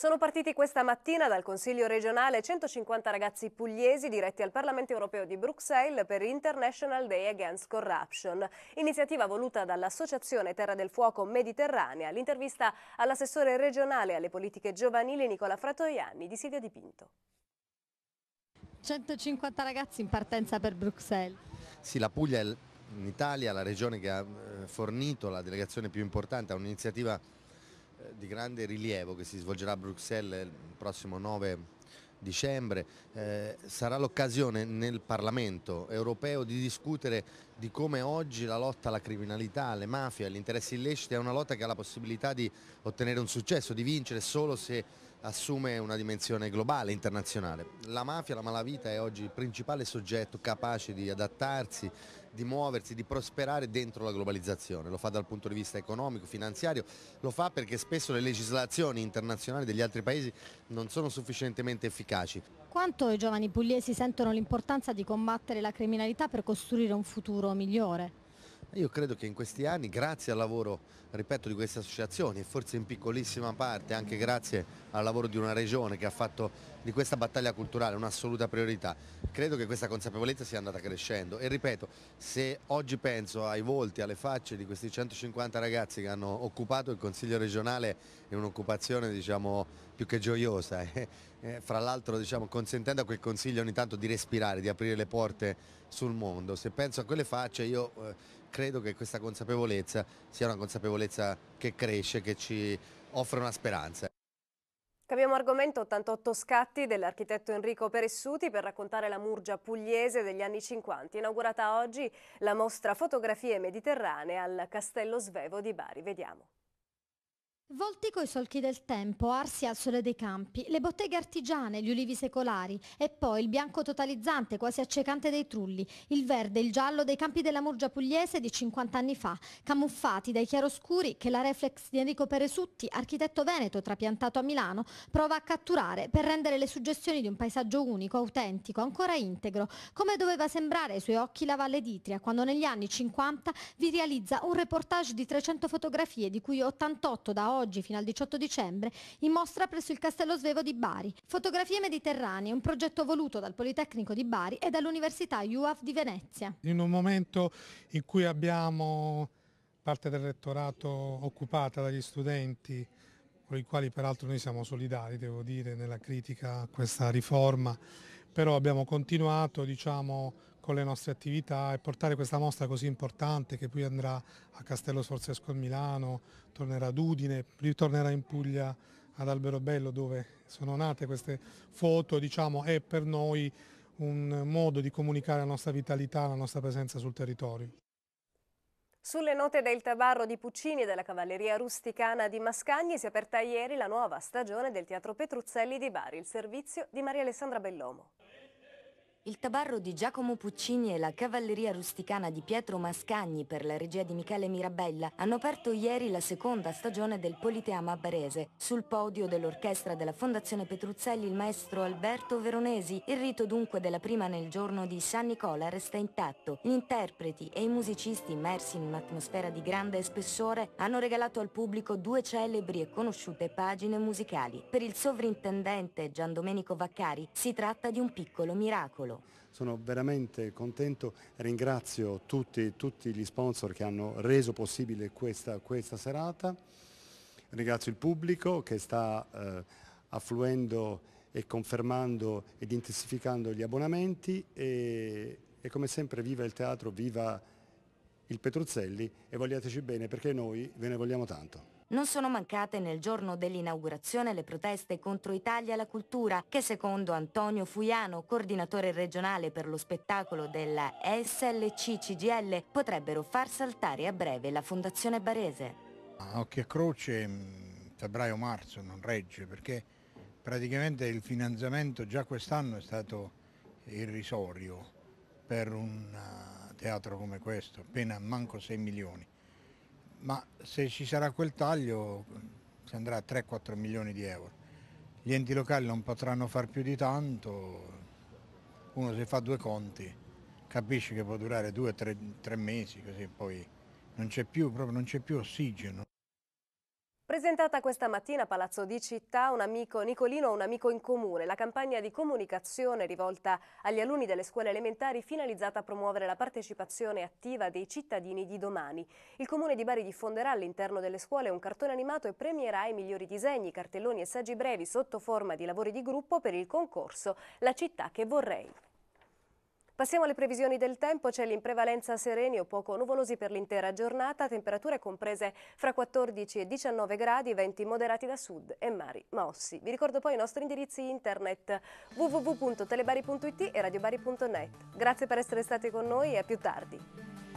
Sono partiti questa mattina dal Consiglio regionale 150 ragazzi pugliesi diretti al Parlamento europeo di Bruxelles per International Day Against Corruption, iniziativa voluta dall'Associazione Terra del Fuoco Mediterranea. L'intervista all'assessore regionale alle politiche giovanili Nicola Fratoianni di Silvia Dipinto. 150 ragazzi in partenza per Bruxelles. Sì, la Puglia è in Italia la regione che ha eh, fornito la delegazione più importante a un'iniziativa di grande rilievo che si svolgerà a Bruxelles il prossimo 9 dicembre, eh, sarà l'occasione nel Parlamento europeo di discutere di come oggi la lotta alla criminalità, alle mafie, agli interessi illeciti è una lotta che ha la possibilità di ottenere un successo, di vincere solo se assume una dimensione globale, internazionale. La mafia, la malavita è oggi il principale soggetto capace di adattarsi, di muoversi, di prosperare dentro la globalizzazione. Lo fa dal punto di vista economico, finanziario, lo fa perché spesso le legislazioni internazionali degli altri paesi non sono sufficientemente efficaci. Quanto i giovani pugliesi sentono l'importanza di combattere la criminalità per costruire un futuro migliore? Io credo che in questi anni, grazie al lavoro, ripeto, di queste associazioni e forse in piccolissima parte anche grazie al lavoro di una regione che ha fatto di questa battaglia culturale un'assoluta priorità, credo che questa consapevolezza sia andata crescendo e ripeto, se oggi penso ai volti, alle facce di questi 150 ragazzi che hanno occupato il Consiglio regionale in un'occupazione diciamo, più che gioiosa, eh, eh, fra l'altro diciamo, consentendo a quel Consiglio ogni tanto di respirare, di aprire le porte sul mondo, se penso a quelle facce io... Eh, credo che questa consapevolezza sia una consapevolezza che cresce, che ci offre una speranza. Cambiamo argomento, 88 scatti dell'architetto Enrico Peressuti per raccontare la Murgia pugliese degli anni 50. Inaugurata oggi la mostra Fotografie Mediterranee al Castello Svevo di Bari. Vediamo. Volti coi solchi del tempo, arsi al sole dei campi, le botteghe artigiane, gli ulivi secolari e poi il bianco totalizzante, quasi accecante dei trulli, il verde, e il giallo dei campi della Murgia pugliese di 50 anni fa, camuffati dai chiaroscuri che la reflex di Enrico Peresutti, architetto veneto trapiantato a Milano, prova a catturare per rendere le suggestioni di un paesaggio unico, autentico, ancora integro, come doveva sembrare ai suoi occhi la Valle d'Itria, quando negli anni 50 vi realizza un reportage di 300 fotografie, di cui 88 da oggi oggi fino al 18 dicembre in mostra presso il Castello Svevo di Bari. Fotografie mediterranee, un progetto voluto dal Politecnico di Bari e dall'Università UAF di Venezia. In un momento in cui abbiamo parte del rettorato occupata dagli studenti con i quali peraltro noi siamo solidari, devo dire, nella critica a questa riforma, però abbiamo continuato diciamo, con le nostre attività e portare questa mostra così importante che poi andrà a Castello Sforzesco in Milano, tornerà ad Udine, ritornerà in Puglia ad Alberobello dove sono nate queste foto, diciamo, è per noi un modo di comunicare la nostra vitalità, la nostra presenza sul territorio. Sulle note del tabarro di Puccini e della cavalleria rusticana di Mascagni si è aperta ieri la nuova stagione del Teatro Petruzzelli di Bari, il servizio di Maria Alessandra Bellomo. Il tabarro di Giacomo Puccini e la cavalleria rusticana di Pietro Mascagni per la regia di Michele Mirabella hanno aperto ieri la seconda stagione del Politeama Barese. Sul podio dell'orchestra della Fondazione Petruzzelli il maestro Alberto Veronesi. Il rito dunque della prima nel giorno di San Nicola resta intatto. Gli interpreti e i musicisti immersi in un'atmosfera di grande spessore hanno regalato al pubblico due celebri e conosciute pagine musicali. Per il sovrintendente Gian Domenico Vaccari si tratta di un piccolo miracolo solo. Sono veramente contento, ringrazio tutti, tutti gli sponsor che hanno reso possibile questa, questa serata, ringrazio il pubblico che sta eh, affluendo e confermando ed intensificando gli abbonamenti e, e come sempre viva il teatro, viva il Petruzzelli e vogliateci bene perché noi ve ne vogliamo tanto. Non sono mancate nel giorno dell'inaugurazione le proteste contro Italia la cultura che secondo Antonio Fuiano, coordinatore regionale per lo spettacolo della SLC CGL, potrebbero far saltare a breve la Fondazione Barese. A occhio e croce mm, febbraio-marzo non regge perché praticamente il finanziamento già quest'anno è stato irrisorio per un uh, teatro come questo, appena manco 6 milioni ma se ci sarà quel taglio si andrà a 3-4 milioni di euro. Gli enti locali non potranno far più di tanto, uno se fa due conti capisce che può durare due 2 tre mesi, così poi non c'è più, proprio non c'è più ossigeno. Presentata questa mattina a Palazzo di Città un amico Nicolino o un amico in comune, la campagna di comunicazione rivolta agli alunni delle scuole elementari finalizzata a promuovere la partecipazione attiva dei cittadini di domani. Il comune di Bari diffonderà all'interno delle scuole un cartone animato e premierà i migliori disegni, cartelloni e saggi brevi sotto forma di lavori di gruppo per il concorso La città che vorrei. Passiamo alle previsioni del tempo, cieli in prevalenza sereni o poco nuvolosi per l'intera giornata, temperature comprese fra 14 e 19 gradi, venti moderati da sud e mari mossi. Vi ricordo poi i nostri indirizzi internet www.telebari.it e radiobari.net. Grazie per essere stati con noi e a più tardi.